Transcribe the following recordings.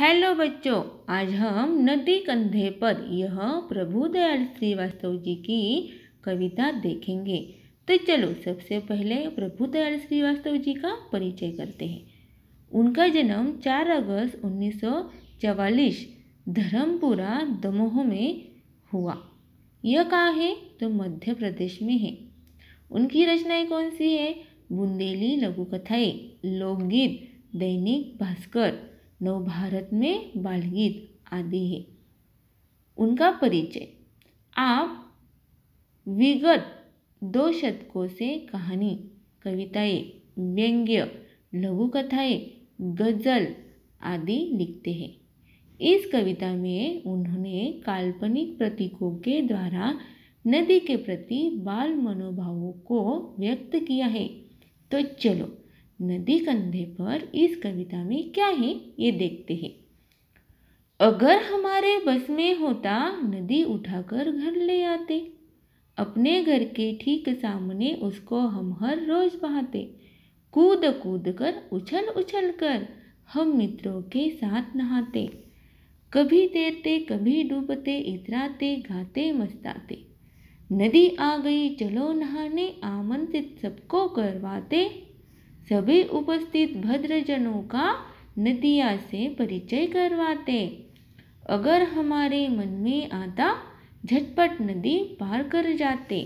hello बच्चों आज हम नदी कंधे पर यह प्रभु दयाल श्रीवास्तव जी की कविता देखेंगे तो चलो सबसे पहले प्रभु दयाल श्रीवास्तव जी का परिचय करते हैं उनका जन्म 4 अगस्त उन्नीस धर्मपुरा दमोह में हुआ यह कहाँ है तो मध्य प्रदेश में है उनकी रचनाएं कौन सी है बुंदेली लघु कथाएँ लोकगीत दैनिक भास्कर नवभारत में बालगीत आदि है उनका परिचय आप विगत दो शतकों से कहानी कविताएं व्यंग्य लघु कथाएं गजल आदि लिखते हैं इस कविता में उन्होंने काल्पनिक प्रतीकों के द्वारा नदी के प्रति बाल मनोभावों को व्यक्त किया है तो चलो नदी कंधे पर इस कविता में क्या है ये देखते हैं अगर हमारे बस में होता नदी उठाकर घर ले आते अपने घर के ठीक सामने उसको हम हर रोज बहाते कूद कूद कर उछल उछल कर हम मित्रों के साथ नहाते कभी तैरते कभी डूबते इतराते गाते मस्ताते नदी आ गई चलो नहाने आमंत्रित सबको करवाते सभी उपस्थित भद्रजनों का नदिया से परिचय करवाते अगर हमारे मन में आता झटपट नदी पार कर जाते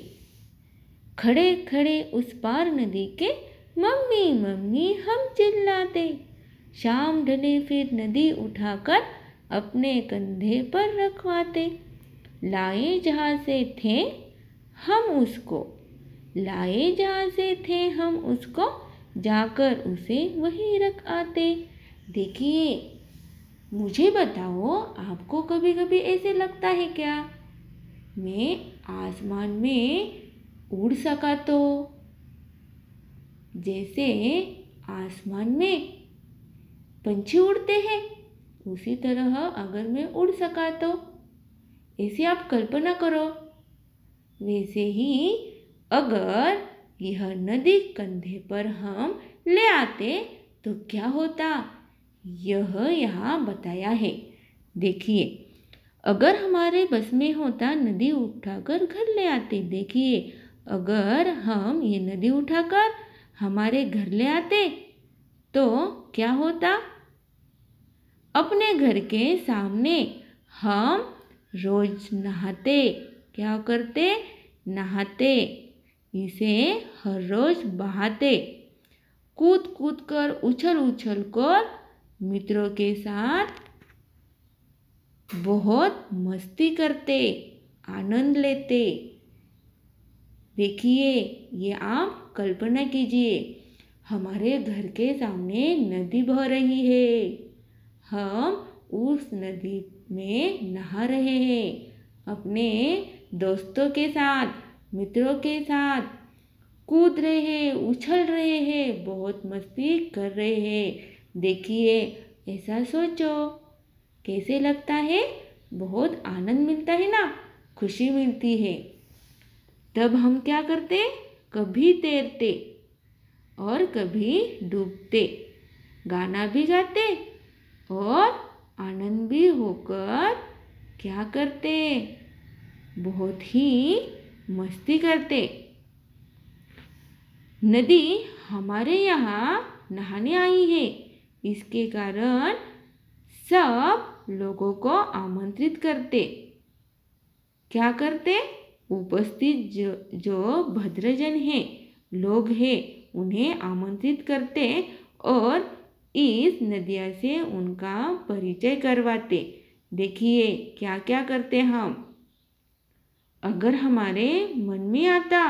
खड़े खड़े उस पार नदी के मम्मी मम्मी हम चिल्लाते शाम ढले फिर नदी उठाकर अपने कंधे पर रखवाते लाए जहाँ से थे हम उसको लाए जहाँ से थे हम उसको जाकर उसे वहीं रख आते देखिए मुझे बताओ आपको कभी कभी ऐसे लगता है क्या मैं आसमान में उड़ सका तो जैसे आसमान में पंछी उड़ते हैं उसी तरह अगर मैं उड़ सका तो ऐसे आप कल्पना करो वैसे ही अगर यह नदी कंधे पर हम ले आते तो क्या होता यह यहाँ बताया है देखिए अगर हमारे बस में होता नदी उठाकर घर ले आते देखिए अगर हम ये नदी उठाकर हमारे घर ले आते तो क्या होता अपने घर के सामने हम रोज नहाते क्या करते नहाते इसे हर रोज बहाते कूद कूद कर उछल उछल कर मित्रों के साथ बहुत मस्ती करते आनंद लेते देखिए ये आप कल्पना कीजिए हमारे घर के सामने नदी बह रही है हम उस नदी में नहा रहे हैं अपने दोस्तों के साथ मित्रों के साथ कूद रहे हैं उछल रहे हैं बहुत मस्ती कर रहे हैं देखिए ऐसा सोचो कैसे लगता है बहुत आनंद मिलता है ना खुशी मिलती है तब हम क्या करते कभी तैरते और कभी डूबते गाना भी गाते और आनंद भी होकर क्या करते बहुत ही मस्ती करते नदी हमारे यहाँ नहाने आई है इसके कारण सब लोगों को आमंत्रित करते क्या करते उपस्थित जो जो भद्रजन हैं लोग हैं उन्हें आमंत्रित करते और इस नदिया से उनका परिचय करवाते देखिए क्या क्या करते हम अगर हमारे मन में आता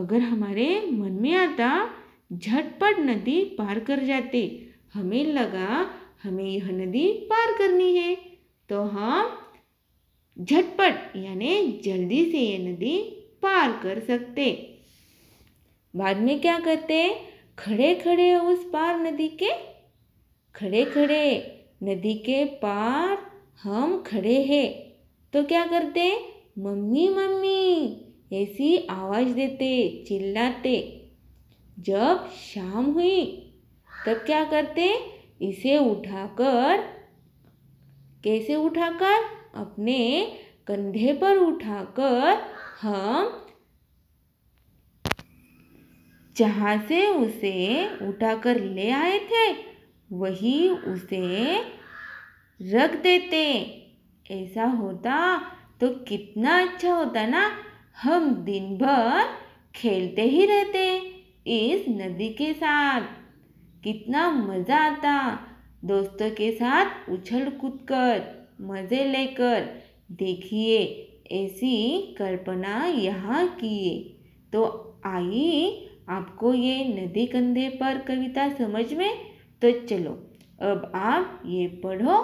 अगर हमारे मन में आता झटपट नदी पार कर जाते हमें लगा हमें यह नदी पार करनी है तो हम झटपट यानी जल्दी से यह नदी पार कर सकते बाद में क्या करते खड़े खड़े उस पार नदी के खड़े खड़े नदी के पार हम खड़े हैं तो क्या करते मम्मी मम्मी ऐसी आवाज़ देते चिल्लाते जब शाम हुई तब क्या करते इसे उठाकर कैसे उठाकर अपने कंधे पर उठाकर हम जहाँ से उसे उठाकर ले आए थे वही उसे रख देते ऐसा होता तो कितना अच्छा होता ना हम दिन भर खेलते ही रहते इस नदी के साथ कितना मज़ा आता दोस्तों के साथ उछल कूद कर मज़े लेकर देखिए ऐसी कल्पना यहाँ किए तो आई आपको ये नदी कंधे पर कविता समझ में तो चलो अब आप ये पढ़ो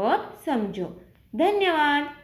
और समझो धन्यवाद